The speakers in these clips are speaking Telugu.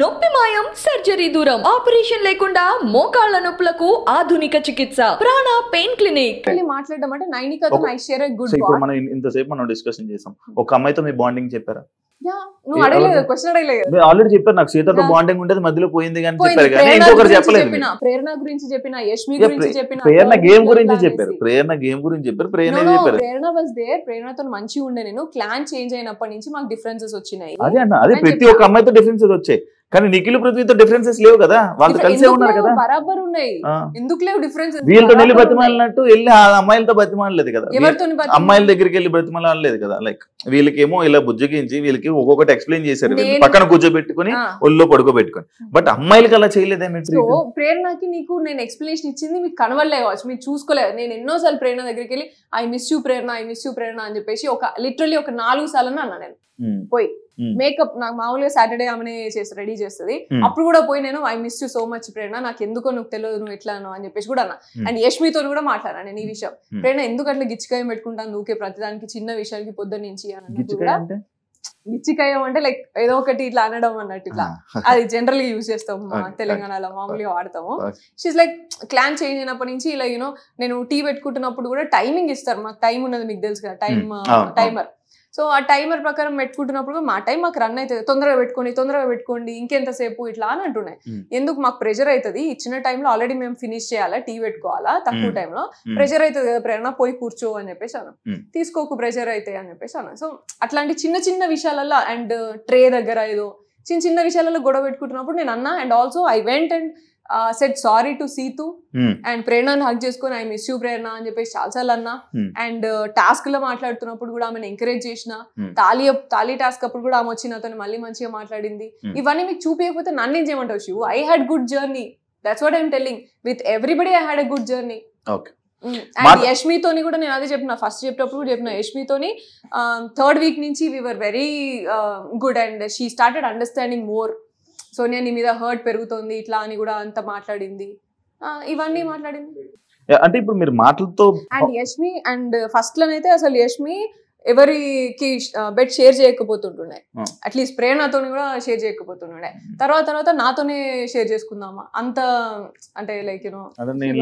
నొప్పి మాయం సర్జరీ దూరం ఆపరేషన్ లేకుండా మోకాళ్ళ నొప్పులకు ఆధునిక చికిత్స ప్రాణ పెయిన్ క్లినిక్ మాట్లాడడం అంటే నైనిక ఐ షేర్ గుడ్ ఇప్పుడు మనం ఇంతసేపు మనం డిస్కషన్ చేసాం hmm. ఒక అమ్మాయితో మీ బాండింగ్ చెప్పారా నువ్వు అడగలేదు క్వశ్చన్ అడగలేదు ఆల్రెడీ చెప్పారు నాకు సీతతో బాండింగ్ ఉండేది మధ్యలో పోయింది కానీ చెప్పారు కానీ ఇంకొకరు చెప్పలేదు ప్రేరణ గురించి చెప్పిన యష్మి గురించి చెప్పిన ప్రేరణ గేమ్ గురించి చెప్పారు ప్రేరణ గేమ్ గురించి చెప్పారు ప్రేరణ చెప్పారు ప్రేరణ వాస్ దేర్ ప్రేరణతో మంచిగా ఉండే నేను క్లాన్ చేంజ్ అయినప్పటి నుంచి మాకు డిఫరెన్సెస్ వచ్చినాయి అదే అన్న అదే ప్రతి ఒక్క అమ్మాయితో డిఫరెన్సెస్ వచ్చాయి కానీ నిఖిల్ పృథ్వీతో డిఫరెన్సెస్ లేవు కదా వాళ్ళు కలిసే ఉన్నారు కదా బరాబర్ ఉన్నాయి ఎందుకు లేవు డిఫరెన్స్ వీళ్ళతో వెళ్ళి బతిమాలినట్టు వెళ్ళి ఆ అమ్మాయిలతో బతిమాలలేదు కదా అమ్మాయిల దగ్గరికి వెళ్ళి బతిమాలలేదు కదా లైక్ వీళ్ళకేమో ఇలా బుజ్జగించి వీళ్ళకి ఒక్కొక్కటి ఎక్స్ప్లెయిన్ చేశారు పక్కన కూర్చోబెట్టుకుని ఒళ్ళో పడుకోబెట్టుకుని బట్ అమ్మాయిలకి అలా చేయలేదే ప్రేరణకి నీకు నేను ఎక్స్ప్లెనేషన్ ఇచ్చింది మీకు కనవలే కావచ్చు మీరు చూసుకోలేదు నేను ఎన్నోసార్లు ప్రేరణ దగ్గరికి వెళ్ళి I miss you Prerana I miss you Prerana అని చెప్పేసి ఒక లిటరలీ ఒక నాలుగు సార్లు అన్నా నేను hmm. పోయి మేకప్ hmm. నాకు మామూలుగా సాటర్డే ఆమెనే చేసి రెడీ చేస్తుంది hmm. అప్పుడు కూడా పోయి నేను I miss you so much Prerana నాకు ఎందుకో నువ్వు తెలియదు నువ్వు ఎట్లా అని చెప్పేసి కూడా అన్న అండ్ యష్మితో కూడా మాట్లాడా నేను ఈ hmm. విషయం ప్రేరణ ఎందుకు అట్లా గిచ్చికాయం పెట్టుకుంటాను నువ్వుకే ప్రతిదానికి చిన్న విషయానికి పొద్దున్న నుంచి కూడా గిచ్చికాయం అంటే లైక్ ఏదో ఒకటి ఇట్లా అనడం అన్నట్టు ఇట్లా ah. అది జనరల్ గా యూజ్ చేస్తాం తెలంగాణలో మామూలుగా వాడతాము షీస్ లైక్ క్లాన్ చేంజ్ అయినప్పటి నుంచి ఇలా యూనో నేను టీ పెట్టుకుంటున్నప్పుడు కూడా టైమింగ్ ఇస్తారు మాకు టైం ఉన్నది మీకు తెలుసు కదా టైమ్ టైమర్ సో ఆ టైమర్ ప్రకారం పెట్టుకుంటున్నప్పుడు మా టైం మాకు రన్ అవుతుంది తొందరగా పెట్టుకోండి తొందరగా పెట్టుకోండి ఇంకెంతసేపు ఇట్లా అని అంటున్నాయి ఎందుకు మాకు ప్రెషర్ అవుతుంది ఇచ్చిన టైంలో ఆల్రెడీ మేము ఫినిష్ చేయాలా టీ పెట్టుకోవాలా తక్కువ టైంలో ప్రెషర్ అవుతుంది కదా ప్రేరణ పోయి కూర్చో అని చెప్పేసి అన్న తీసుకోకు ప్రెషర్ అవుతాయి అని చెప్పేసి అన్న సో అట్లాంటి చిన్న చిన్న విషయాలలో అండ్ ట్రే దగ్గర ఏదో చిన్న చిన్న విషయాలలో గొడవ పెట్టుకుంటున్నప్పుడు నేను అన్నా and also I went and set sorry to Seethu and ప్రేరణను హక్ చేసుకొని ఐ మిస్ యూ ప్రేరణ అని చెప్పేసి సార్లు అన్నా అండ్ టాస్క్ లో మాట్లాడుతున్నప్పుడు కూడా ఆమెను ఎంకరేజ్ చేసిన hmm. తాలి తాలి టాస్క్ అప్పుడు కూడా ఆమె వచ్చిన అతను మళ్ళీ మంచిగా మాట్లాడింది hmm. ఇవన్నీ మీకు చూపించకపోతే ఏం చేయమంటావు Shivu I had good journey that's what I'm telling with everybody I had a good journey and యష్మితోని కూడా నేను అదే చెప్పిన ఫస్ట్ చెప్పినప్పుడు కూడా చెప్పిన యష్మితోని థర్డ్ వీక్ నుంచి we were very good and she started understanding more Sonia నీ మీద హర్ట్ పెరుగుతోంది ఇట్లా అని కూడా అంత మాట్లాడింది ఇవన్నీ మాట్లాడింది అంటే ఇప్పుడు మీరు మాటలతో అండ్ యష్మి అండ్ ఫస్ట్ లోనైతే అసలు యష్మి ఎవరికి బెడ్ షేర్ చేయకపోతుంటుండే అట్లీస్ట్ ప్రేరణతో కూడా షేర్ చేయకపోతుండే తర్వాత తర్వాత నాతోనే షేర్ చేసుకుందామా అంత అంటే లైక్ యూనో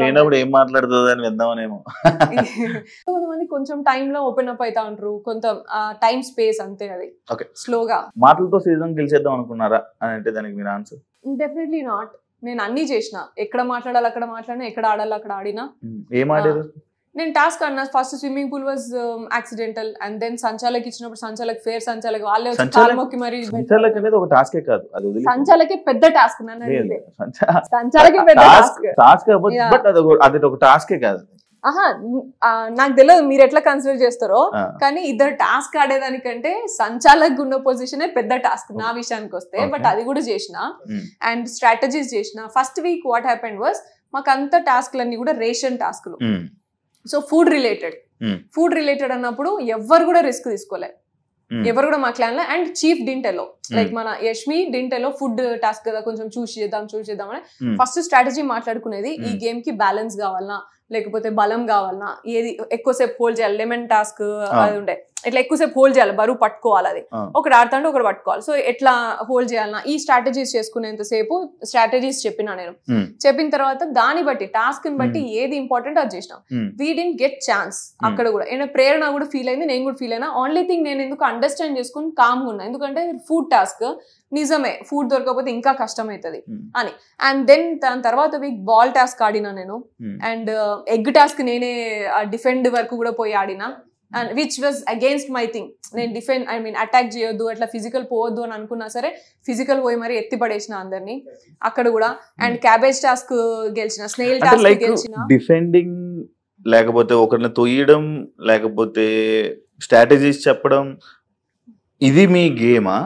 లేనప్పుడు ఏం మాట్లాడుతుంది అని మంది కొంచెం టైమ్ లో ఓపెన్ అప్ అవుతా ఉంటారు కొంత టైం స్పేస్ అంతే అది ఓకే స్లోగా మాటలతో సీజన్ గెలిచేద్దాం అనుకున్నారా అని అంటే దానికి మీరు ఆన్సర్ డెఫినెట్లీ నాట్ నేను అన్ని చేసిన ఎక్కడ మాట్లాడాలి అక్కడ మాట్లాడినా ఎక్కడ ఆడాలి అక్కడ ఆడినా ఏం ఆడారు నేను టాస్క్ అన్నా first swimming pool was accidental and then సంచాలక్ ఇచ్చినప్పుడు సంచాలక్ ఫేర్ సంచాలక్ వాళ్ళే వచ్చి మరి సంచాలక్ అనేది ఒక టాస్కే కాదు అది సంచాలకి పెద్ద టాస్క్ నన్ను సంచాలకి పెద్ద టాస్క్ టాస్క్ బట్ అది ఒక టాస్కే కాదు ఆహా నాకు తెలియదు మీరు ఎట్లా కన్సిడర్ చేస్తారో కానీ ఇద్దరు టాస్క్ ఆడేదానికంటే సంచాలక్ ఉన్న పొజిషన్ పెద్ద టాస్క్ నా విషయానికి వస్తే బట్ అది కూడా చేసిన అండ్ స్ట్రాటజీస్ చేసిన first week what happened was మాకంత టాస్క్లన్నీ కూడా రేషన్ టాస్క్లు so food related food related అన్నప్పుడు ఎవ్వరు కూడా రిస్క్ తీసుకోలేదు Hmm. ఎవరు కూడా మా క్లాన్ లో అండ్ చీఫ్ డింటెలో లైక్ మన యష్మి డింటెలో ఫుడ్ టాస్క్ కదా కొంచెం చూసి చేద్దాం చూసి చేద్దాం అని ఫస్ట్ hmm. స్ట్రాటజీ మాట్లాడుకునేది ఈ గేమ్ hmm. కి బ్యాలెన్స్ కావాలనా లేకపోతే బలం కావాలనా ఏది ఎక్కువసేపు హోల్డ్ చేయాలి లెమన్ టాస్క్ అది ఉండే ఎట్లా ఎక్కువసేపు హోల్డ్ చేయాలి బరువు పట్టుకోవాలి అది ఒకటి ఆడుతుంటే ఒకటి పట్టుకోవాలి సో ఎట్లా హోల్డ్ చేయాలన్నా ఈ స్ట్రాటజీస్ చేసుకునేంతసేపు స్ట్రాటజీస్ చెప్పిన నేను చెప్పిన తర్వాత దాన్ని బట్టి టాస్క్ ని బట్టి ఏది ఇంపార్టెంట్ అది చేసినాం వీ డి గెట్ ఛాన్స్ అక్కడ కూడా ఏదైనా ప్రేరణ కూడా ఫీల్ అయింది నేను కూడా ఫీల్ అయినా ఓన్లీ థింగ్ నేను ఎందుకు అండర్స్టాండ్ చేసుకుని కామ్గా ఉన్నా ఎందుకంటే ఫుడ్ టాస్క్ నిజమే ఫుడ్ దొరకకపోతే ఇంకా కష్టం అవుతుంది అని అండ్ దెన్ దాని తర్వాత వీక్ బాల్ టాస్క్ ఆడినా నేను అండ్ ఎగ్ టాస్క్ నేనే డిఫెండ్ వరకు కూడా పోయి ఆడినా and which was against my thing నేను డిఫెండ్ ఐ మీన్ అటాక్ చేయొద్దు అట్లా ఫిజికల్ పోవద్దు అని అనుకున్నా సరే ఫిజికల్ పోయి మరి ఎత్తి పడేసిన అందరినీ అక్కడ కూడా అండ్ క్యాబేజ్ టాస్క్ గెలిచిన స్నేహిల్ టాస్క్ గెలిచిన డిఫెండింగ్ లేకపోతే ఒకరిని తొయ్యడం లేకపోతే స్ట్రాటజీస్ చెప్పడం ఇది మీ గేమా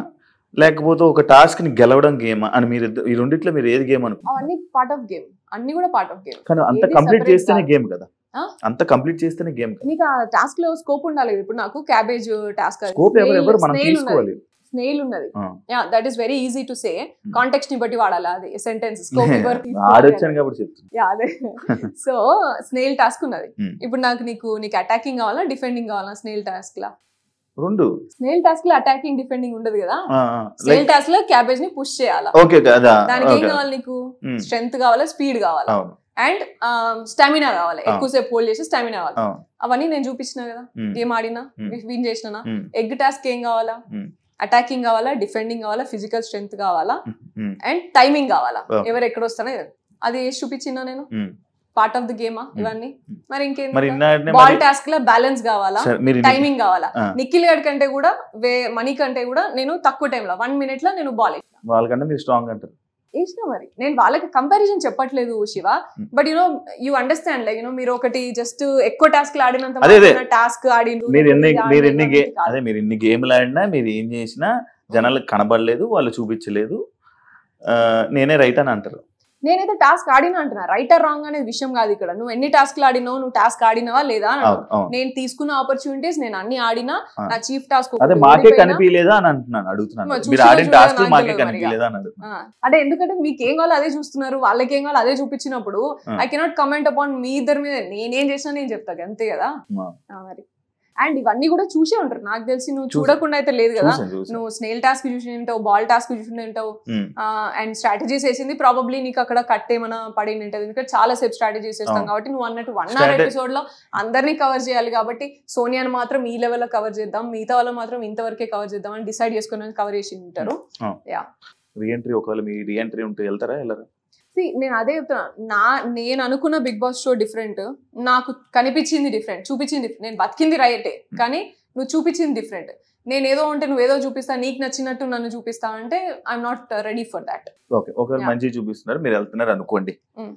లేకపోతే ఒక టాస్క్ ని గెలవడం గేమ్ అని మీరు ఈ రెండిట్లో మీరు ఏది గేమ్ అనుకో అన్ని పార్ట్ ఆఫ్ గేమ్ అన్ని కూడా పార్ట్ ఆఫ్ గేమ్ కానీ అంత కంప్లీట్ చేస్తేనే గేమ్ కదా అంత కంప్లీట్ చేస్తేనే గేమ్ నీకు ఆ టాస్క్ లో స్కోప్ ఉండాలి ఇప్పుడు నాకు క్యాబేజ్ టాస్క్ స్కోప్ ఎవరు మనం తీసుకోవాలి స్నేల్ ఉన్నది that is very easy to say context ని బట్టి వాడాలి అది సెంటెన్స్ సో స్నేల్ టాస్క్ ఉన్నది hmm. ఇప్పుడు నాకు నీకు నీకు అటాకింగ్ కావాలా డిఫెండింగ్ కావాలా స్నేల్ టాస్క్ లా రెండు స్నేల్ టాస్క్ లో అటాకింగ్ డిఫెండింగ్ ఉండదు కదా స్నేల్ టాస్క్ లో క్యాబేజ్ ని పుష్ చేయాలా దానికి ఏం కావాలి నీకు స్ట్రెంగ్త్ hmm. కావాలా స్పీడ్ కావాలా అండ్ స్టామినా um, కావాలి ఎక్కువసేపు హోల్డ్ చేసి స్టామినా కావాలి అవన్నీ నేను చూపించిన కదా గేమ్ ఆడినా విన్ చేసిన ఎగ్ టాస్క్ ఏం కావాలా అటాకింగ్ కావాలా డిఫెండింగ్ కావాలా ఫిజికల్ స్ట్రెంగ్త్ కావాలా అండ్ టైమింగ్ కావాలా ఎవరు ఎక్కడ వస్తారో అది చూపించినా నేను పార్ట్ ఆఫ్ ది గేమా ఇవన్నీ మరి ఇంకేంటి బాల్ టాస్క్ లో బ్యాలెన్స్ కావాలా టైమింగ్ కావాలా నిఖిల్ గడ్ కంటే కూడా వే మనీ కంటే కూడా నేను తక్కువ టైంలో వన్ మినిట్ లో నేను బాల్ బాల్ కంటే మీరు స్ట్రాంగ్ అంటారు వేసిన మరి నేను వాళ్ళకి కంపారిజన్ చెప్పట్లేదు Shiva but you know you understand like you know మీరు ఒకటి జస్ట్ ఎక్కువ టాస్క్ ఆడినంత టాస్క్ ఆడి మీరు ఎన్ని మీరు ఎన్ని అదే మీరు ఎన్ని గేమ్లు ఆడినా మీరు ఏం చేసినా జనాలకు కనబడలేదు వాళ్ళు చూపించలేదు నేనే రైట్ అని అంటారు నేనైతే టాస్క్ ఆడినా అంటున్నా రైటర్ రాంగ్ అనేది విషయం కాదు ఇక్కడ నువ్వు ఎన్ని టాస్క్లు ఆడినావు నువ్వు టాస్క్ ఆడినావా లేదా నేను తీసుకున్న ఆపర్చునిటీస్ నేను అన్ని ఆడినా నా చీఫ్ టాస్క్ అదే మాకే కనిపించలేదా అని అంటున్నాను అడుగుతున్నాను అంటే ఎందుకంటే మీకు ఏం కావాలో అదే చూస్తున్నారు వాళ్ళకి ఏం కావాలో అదే చూపించినప్పుడు ఐ కెనాట్ కమెంట్ అపాన్ మీ ఇద్దరు మీద నేనేం చేసినా నేను చెప్తాను అంతే కదా మరి అండ్ ఇవన్నీ కూడా చూసే ఉంటారు నాకు తెలిసి నువ్వు చూడకుండా అయితే లేదు కదా నువ్వు స్నేల్ టాస్క్ చూసి ఉంటావు బాల్ టాస్క్ చూసి ఉంటావు అండ్ స్ట్రాటజీస్ వేసింది ప్రాబబ్లీ నీకు అక్కడ కట్ ఏమైనా పడి ఉంటుంది ఎందుకంటే చాలా సేపు స్ట్రాటజీస్ వేస్తాం కాబట్టి నువ్వు అన్నట్టు వన్ అవర్ ఎపిసోడ్ లో అందరినీ కవర్ చేయాలి కాబట్టి సోనియాని మాత్రం ఈ లెవెల్ లో కవర్ చేద్దాం మిగతా వాళ్ళు మాత్రం ఇంతవరకే కవర్ చేద్దాం అని డిసైడ్ చేసుకుని కవర్ చేసి ఉంటారు యా రీఎంట్రీ ఒకవేళ మీ రీఎంట్రీ ఉంటే వెళ్తారా వెళ్ళరా నేను అదే చెప్తున్నా నా నేను అనుకున్న బిగ్ బాస్ షో డిఫరెంట్ నాకు కనిపించింది డిఫరెంట్ చూపించింది నేను బతికింది రైటే hmm. కానీ నువ్వు చూపించింది డిఫరెంట్ నేను ఏదో ఉంటే నువ్వు ఏదో చూపిస్తా నీకు నచ్చినట్టు నన్ను చూపిస్తా అంటే I'm not ready for that okay ఒకవేళ మంచి చూపిస్తున్నారు మీరు వెళ్తున్నారు అనుకోండి hmm.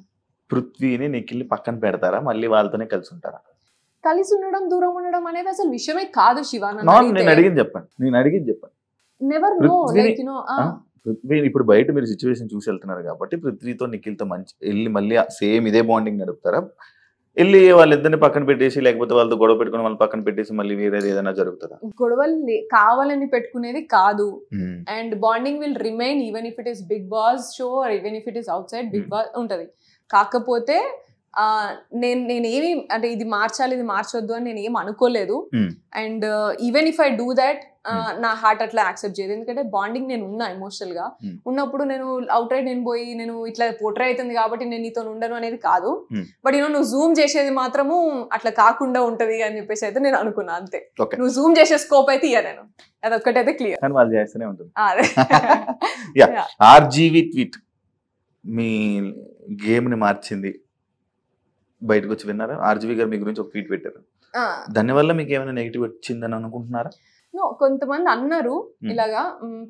పృథ్వీని నిఖిల్ని పక్కన పెడతారా మళ్ళీ వాళ్ళతోనే కలిసి ఉంటారా కలిసి ఉండడం దూరం ఉండడం అనేది అసలు విషయమే కాదు శివానంద నేను అడిగింది చెప్పండి నేను అడిగింది చెప్పండి never know like you know పృథ్వీని ఇప్పుడు బయట మీరు సిచ్యువేషన్ చూసి వెళ్తున్నారు కాబట్టి పృథ్వీతో నిఖిల్తో మంచి వెళ్ళి మళ్ళీ సేమ్ ఇదే బాండింగ్ నడుపుతారా వెళ్ళి వాళ్ళిద్దరిని పక్కన పెట్టేసి లేకపోతే వాళ్ళతో గొడవ పెట్టుకుని వాళ్ళని పక్కన పెట్టేసి మళ్ళీ వేరే ఏదైనా జరుగుతుందా గొడవలు కావాలని పెట్టుకునేది కాదు and bonding will remain even if it is Bigg Boss show even if it is outside Bigg Boss ఉంటది కాకపోతే నేను నేనేమి అంటే ఇది మార్చాలి ఇది మార్చొద్దు అని నేను ఏం అనుకోలేదు hmm. And even if I do that నా హార్ట్ అట్లా యాక్సెప్ట్ చేయదు ఎందుకంటే బాండింగ్ నేను ఉన్నా ఎమోషనల్ గా hmm. ఉన్నప్పుడు నేను అవుట్ రైడ్ నేను పోయి నేను ఇట్లా పోట్రే అవుతుంది కాబట్టి నేను నీతో ఉండను అనేది కాదు బట్ hmm. యూనో నువ్వు జూమ్ చేసేది మాత్రము అట్లా కాకుండా ఉంటది అని చెప్పేసి అయితే నేను అనుకున్నా అంతే నువ్వు జూమ్ చేసే స్కోప్ అయితే ఇయ్య నేను ఒక్కటైతే క్లియర్ ఆర్జీవి ట్వీట్ మీ గేమ్ ని మార్చింది బయటకు వచ్చి విన్నారా ఆర్జీవి గారు మీ గురించి ఒక ట్వీట్ పెట్టారు దానివల్ల మీకు ఏమైనా నెగిటివ్ వచ్చిందని అనుకుంటున్నారా కొంతమంది అన్నారు ఇలాగా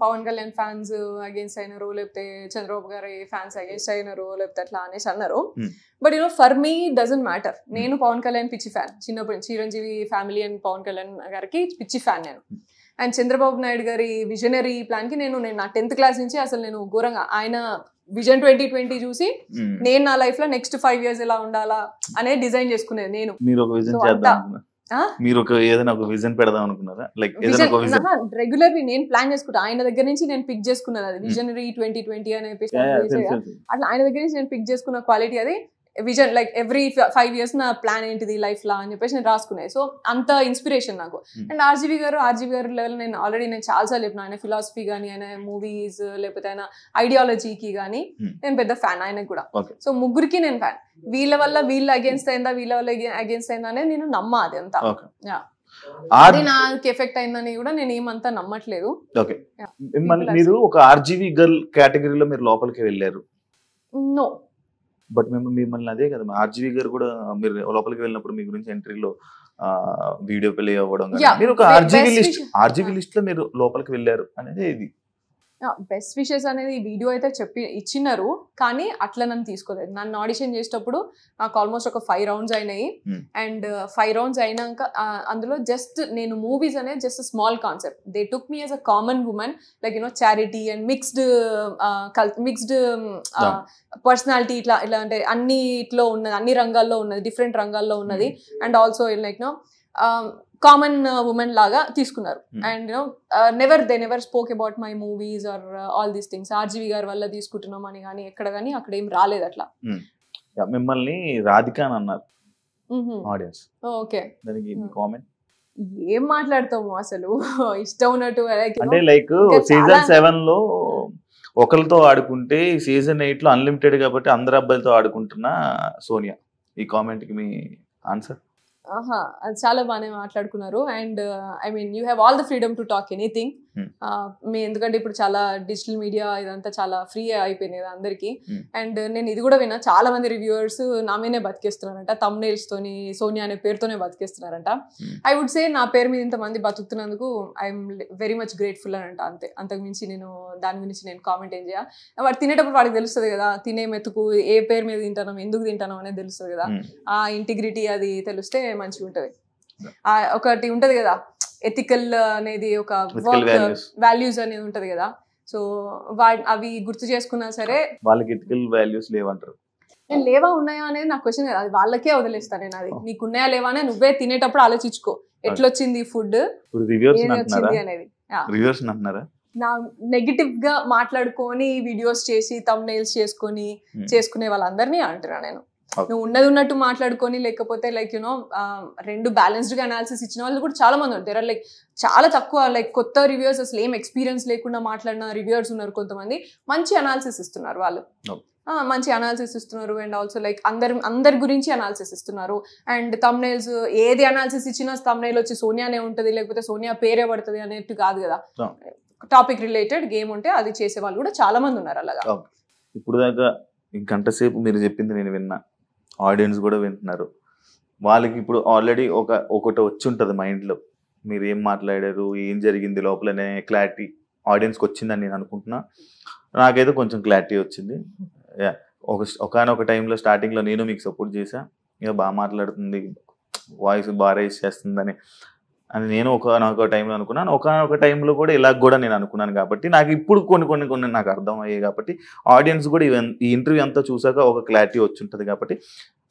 పవన్ కళ్యాణ్ ఫ్యాన్స్ అగేన్స్ట్ అయినారు లేకపోతే చంద్రబాబు గారి ఫ్యాన్స్ అగేన్స్ట్ అయినారు లేకపోతే అట్లా అనేసి అన్నారు but you know for me doesn't matter నేను పవన్ కళ్యాణ్ పిచ్చి ఫ్యాన్ చిన్నప్పటి చిరంజీవి ఫ్యామిలీ అండ్ పవన్ కళ్యాణ్ గారికి పిచ్చి ఫ్యాన్ నేను అండ్ చంద్రబాబు నాయుడు గారి విజనరీ ప్లాన్ కి నేను నేను నా టెన్త్ క్లాస్ నుంచి అసలు నేను ఘోరంగా ఆయన విజన్ ట్వంటీ ట్వంటీ చూసి నేను నా లైఫ్ లో నెక్స్ట్ ఫైవ్ ఇయర్స్ ఎలా ఉండాలా అనేది డిజైన్ చేసుకునేది నేను మీరు ఒక ఏదైనా ఒక విజన్ పెడదాం అనుకున్నారా లైక్ ఏదైనా ఒక విజన్ రెగ్యులర్లీ నేను ప్లాన్ చేసుకుంటా ఆయన దగ్గర నుంచి నేను పిక్ చేసుకున్నాను అది విజనరీ ట్వంటీ ట్వంటీ అనే అట్లా ఆయన దగ్గర నుంచి నేను పిక్ చేసుకున్న క్వాలిటీ అది vision like every five years నా ప్లాన్ ఏంటిది లైఫ్ లా అని చెప్పేసి నేను రాసుకున్నాయి సో అంత ఇన్స్పిరేషన్ నాకు and hmm. RGV garu RGV garu level నేను ఆల్రెడీ నేను చాలాసార్లు చెప్పిన ఆయన ఫిలాసఫీ కానీ ఆయన మూవీస్ లేకపోతే ఆయన ఐడియాలజీకి కానీ hmm. నేను పెద్ద ఫ్యాన్ ఆయనకు కూడా సో ముగ్గురికి నేను ఫ్యాన్ వీళ్ళ వల్ల వీళ్ళు అగేన్స్ట్ అయిందా వీళ్ళ వల్ల అగేన్స్ట్ అయిందా అనేది నేను నమ్మా అది అంతా అది నాకు ఎఫెక్ట్ అయిందని కూడా నేను ఏమంతా నమ్మట్లేదు మీరు ఒక ఆర్జీవి గర్ల్ కేటగిరీలో మీరు లోపలికి వెళ్ళారు నో బట్ మేము మిమ్మల్ని అదే కదా ఆర్జీవి గారు కూడా మీరు లోపలికి వెళ్ళినప్పుడు మీ గురించి ఎంట్రీలో వీడియో ప్లే అవ్వడం మీరు ఒక ఆర్జీవి లిస్ట్ ఆర్జీవి లిస్ట్ లో మీరు లోపలికి వెళ్ళారు అనేది ఇది బెస్ట్ విషెస్ అనేది వీడియో అయితే చెప్పి ఇచ్చినారు కానీ అట్లా నన్ను తీసుకోలేదు నన్ను ఆడిషన్ చేసేటప్పుడు నాకు ఆల్మోస్ట్ ఒక ఫైవ్ రౌండ్స్ అయినాయి అండ్ ఫైవ్ రౌండ్స్ అయినాక అందులో జస్ట్ నేను మూవీస్ అనేది just small concept they took me as a common women like you know charity and mixed mixed personality ఇట్లా ఇట్లా అంటే అన్ని ఇట్లో ఉన్నది అన్ని రంగాల్లో ఉన్నది డిఫరెంట్ రంగాల్లో ఉన్నది and also like no common women uh, లాగా తీసుకున్నారు and you know never they never spoke about my movies or all these things RGV గారి వల్ల తీసుకుంటున్నాం అని కానీ ఎక్కడ కానీ అక్కడ ఏం రాలేదు అట్లా hmm. మిమ్మల్ని రాధికా అని అన్నారు ఆడియన్స్ mm-hmm. ఓకే దానికి కామెంట్ hmm. ఏం మాట్లాడతాము అసలు ఇష్టం ఉన్నట్టు అంటే లైక్ సీజన్ సెవెన్ లో hmm. ఒకరితో ఆడుకుంటే సీజన్ ఎయిట్ లో అన్లిమిటెడ్ కాబట్టి అందరు అబ్బాయిలతో ఆడుకుంటున్నా సోనియా ఈ కామెంట్ కి మీ ఆన్సర్ చాలా బాగానే మాట్లాడుకున్నారు and I mean you have all the freedom to talk anything Hmm. మీ ఎందుకంటే ఇప్పుడు చాలా డిజిటల్ మీడియా ఇదంతా చాలా ఫ్రీ అయిపోయినది అందరికీ అండ్ hmm. నేను ఇది కూడా విన్నా చాలా మంది రివ్యూవర్స్ నా మీదనే బతికేస్తున్నారంట తమ్నేల్స్ తోని సోనియా అనే పేరుతోనే బతికేస్తున్నారంట ఐ వుడ్ సే నా పేరు మీద ఇంతమంది బతుకుతున్నందుకు ఐఎమ్ వెరీ మచ్ గ్రేట్ఫుల్ అని అంట అంతే మించి నేను దాని గురించి నేను కామెంట్ ఏం చేయ వాడు తినేటప్పుడు వాడికి తెలుస్తుంది కదా తినే మెతుకు ఏ పేరు మీద తింటాను ఎందుకు తింటాను అనేది తెలుస్తుంది కదా hmm. ఆ ఇంటిగ్రిటీ అది తెలిస్తే మంచిగా ఉంటుంది ఒకటి ఉంటుంది కదా ఎథికల్ అనేది ఒక వాల్యూస్ అనేది ఉంటది కదా సో అవి గుర్తు చేసుకున్నా సరే వాళ్ళకి ఎథికల్ వాల్యూస్ లేవంటారు నేను లేవా ఉన్నాయా అనేది నా క్వశ్చన్ అది వాళ్ళకే వదిలేస్తాను నేను అది నీకు ఉన్నాయా లేవానే నువ్వే తినేటప్పుడు ఆలోచించుకో ఎట్లొచ్చింది ఫుడ్ వచ్చింది అనేది నా నెగిటివ్ గా మాట్లాడుకొని వీడియోస్ చేసి తమ్ నెయిల్స్ చేసుకొని చేసుకునే వాళ్ళందరినీ అంటున్నా నేను నువ్వు ఉన్నది ఉన్నట్టు మాట్లాడుకొని లేకపోతే లైక్ యునో రెండు గా అనాలిసిస్ ఇచ్చిన వాళ్ళు కూడా చాలా మంది ఉంటారు లైక్ చాలా తక్కువ లైక్ కొత్త రివ్యూర్స్ అసలు ఏం ఎక్స్పీరియన్స్ లేకుండా మాట్లాడిన రివ్యూర్స్ ఉన్నారు కొంతమంది మంచి అనాలిసిస్ ఇస్తున్నారు వాళ్ళు మంచి అనాలిసిస్ ఇస్తున్నారు అండ్ ఆల్సో లైక్ అందరి అందరి గురించి అనాలిసిస్ ఇస్తున్నారు అండ్ తమ్నైల్స్ ఏది అనాలిసిస్ ఇచ్చినా తమ్నైల్ వచ్చి సోనియానే ఉంటుంది లేకపోతే సోనియా పేరే పడుతుంది అనేట్టు కాదు కదా టాపిక్ రిలేటెడ్ గేమ్ ఉంటే అది చేసే వాళ్ళు కూడా చాలా మంది ఉన్నారు అలాగా ఇప్పుడు దాకా గంట సేపు మీరు చెప్పింది నేను విన్నా ఆడియన్స్ కూడా వింటున్నారు వాళ్ళకి ఇప్పుడు ఆల్రెడీ ఒక ఒకటి వచ్చి ఉంటుంది మైండ్లో మీరు ఏం మాట్లాడారు ఏం జరిగింది లోపలనే క్లారిటీ ఆడియన్స్కి వచ్చిందని నేను అనుకుంటున్నా నాకైతే కొంచెం క్లారిటీ వచ్చింది ఒక ఒకనొక టైంలో స్టార్టింగ్లో నేను మీకు సపోర్ట్ చేశాను ఇక బాగా మాట్లాడుతుంది వాయిస్ బాగా రేస్ చేస్తుందని అని నేను ఒకనొక టైంలో అనుకున్నాను ఒకనొక టైంలో కూడా ఇలా కూడా నేను అనుకున్నాను కాబట్టి నాకు ఇప్పుడు కొన్ని కొన్ని కొన్ని నాకు అర్థమయ్యాయి కాబట్టి ఆడియన్స్ కూడా ఈ ఇంటర్వ్యూ అంతా చూసాక ఒక క్లారిటీ వచ్చి ఉంటుంది కాబట్టి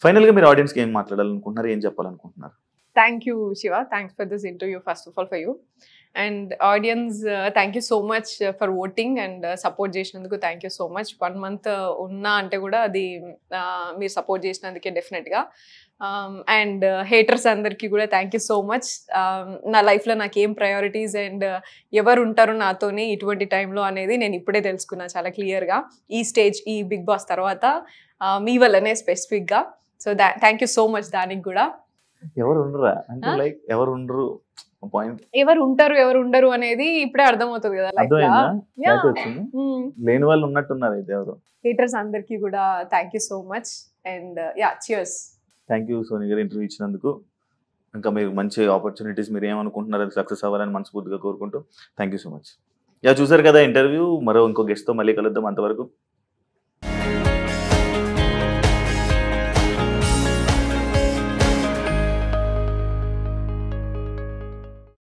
ఫైనల్గా మీరు ఆడియన్స్కి ఏం మాట్లాడాలనుకుంటున్నారు ఏం చెప్పాలనుకుంటున్నారు thank you Shiva thanks for this interview first of all for you and audience thank you so much for voting and support చేసినందుకు thank you so much one month ఉన్నా అంటే కూడా అది uh, మీరు సపోర్ట్ చేసినందుకే డెఫినెట్గా అండ్ um, హేటర్స్ uh, అందరికీ కూడా థ్యాంక్ యూ సో మచ్ నా లైఫ్లో నాకు ఏం ప్రయారిటీస్ అండ్ ఎవరు ఉంటారు నాతోనే ఇటువంటి టైంలో అనేది నేను ఇప్పుడే తెలుసుకున్నా చాలా క్లియర్గా ఈ స్టేజ్ ఈ బిగ్ బాస్ తర్వాత మీ వల్లనే స్పెసిఫిక్గా సో దా థ్యాంక్ యూ సో మచ్ దానికి కూడా ఎవరు ఉంటారు ఎవరు ఉండరు అనేది ఇప్పుడే అర్థమవుతుంది కదా hmm. లేని వాళ్ళు ఉన్నట్టున్నారు అయితే ఎవరు హీటర్స్ అందరికీ కూడా thank you so much and yeah cheers thank you Soni garu interview ఇచ్చినందుకు ఇంకా మీరు మంచి ఆపర్చునిటీస్ మీరు అది సక్సెస్ అవ్వాలని మనస్ఫూర్తిగా కోరుకుంటూ థ్యాంక్ సో మచ్ ఇలా చూసారు కదా ఇంటర్వ్యూ మరో ఇంకో గెస్ట్తో మళ్ళీ కలుద్దాం అంతవరకు